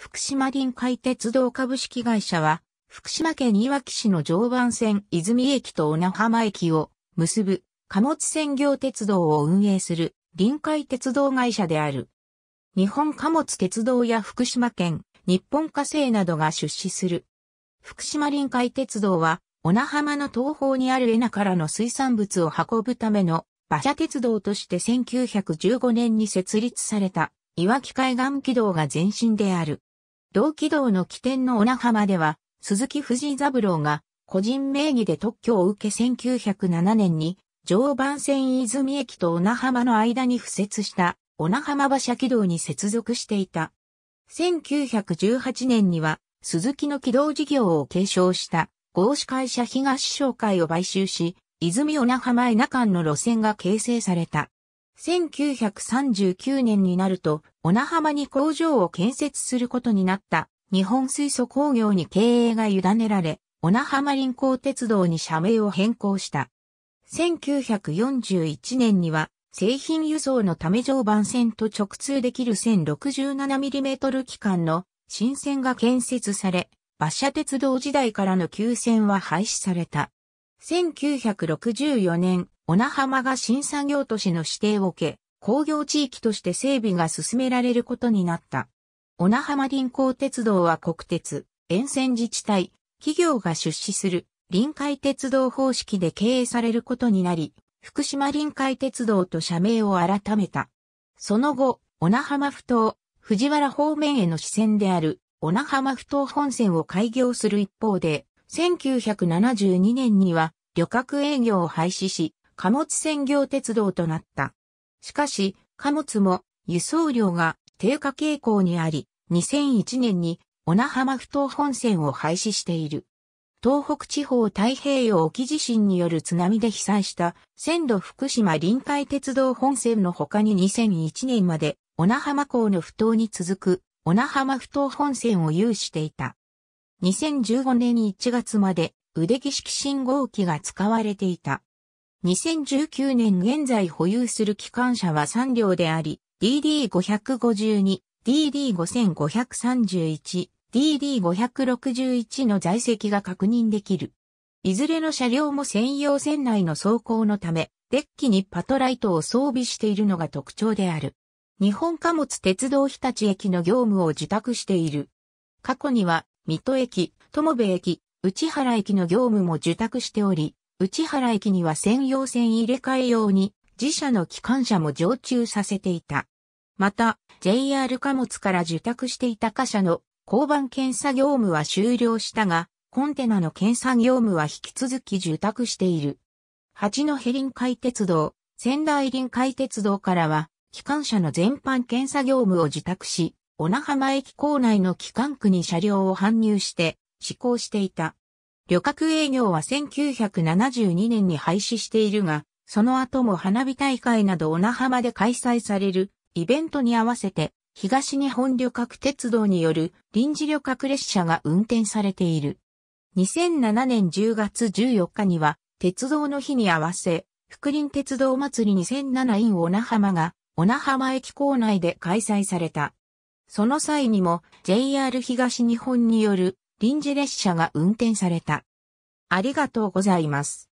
福島臨海鉄道株式会社は、福島県いわき市の常磐線泉駅と小名浜駅を結ぶ貨物専業鉄道を運営する臨海鉄道会社である。日本貨物鉄道や福島県、日本火星などが出資する。福島臨海鉄道は、小名浜の東方にあるエナからの水産物を運ぶための馬車鉄道として1915年に設立された、いわき海岸軌道が前身である。同軌道の起点の小名浜では、鈴木藤三郎が個人名義で特許を受け1907年に常磐線泉駅と小名浜の間に付設した小名浜馬車軌道に接続していた。1918年には鈴木の軌道事業を継承した合資会社東商会を買収し、泉小名浜へ中間の路線が形成された。1939年になると、小名浜に工場を建設することになった日本水素工業に経営が委ねられ、小名浜臨港鉄道に社名を変更した。1941年には、製品輸送のため常磐線と直通できる 1067mm 機関の新線が建設され、馬車鉄道時代からの旧線は廃止された。1964年、小名浜が新産業都市の指定を受け、工業地域として整備が進められることになった。小名浜臨港鉄道は国鉄、沿線自治体、企業が出資する臨海鉄道方式で経営されることになり、福島臨海鉄道と社名を改めた。その後、小名浜埠頭、藤原方面への支線である小名浜埠頭本線を開業する一方で、1972年には旅客営業を廃止し、貨物専業鉄道となった。しかし、貨物も輸送量が低下傾向にあり、2001年に小名浜不当本線を廃止している。東北地方太平洋沖地震による津波で被災した線路福島臨海鉄道本線の他に2001年まで小名浜港の不当に続く小名浜不当本線を有していた。2015年1月まで腕木式信号機が使われていた。2019年現在保有する機関車は3両であり、DD552、DD5531、DD561 の在籍が確認できる。いずれの車両も専用線内の走行のため、デッキにパトライトを装備しているのが特徴である。日本貨物鉄道日立駅の業務を受託している。過去には、水戸駅、友部駅、内原駅の業務も受託しており、内原駅には専用線入れ替え用に自社の機関車も常駐させていた。また、JR 貨物から受託していた貨車の交番検査業務は終了したが、コンテナの検査業務は引き続き受託している。八戸臨海鉄道、仙台臨海鉄道からは、機関車の全般検査業務を受託し、小名浜駅構内の機関区に車両を搬入して、施行していた。旅客営業は1972年に廃止しているが、その後も花火大会など小名浜で開催されるイベントに合わせて東日本旅客鉄道による臨時旅客列車が運転されている。2007年10月14日には鉄道の日に合わせ、福林鉄道祭り2007 in 小名浜が小名浜駅構内で開催された。その際にも JR 東日本による臨時列車が運転された。ありがとうございます。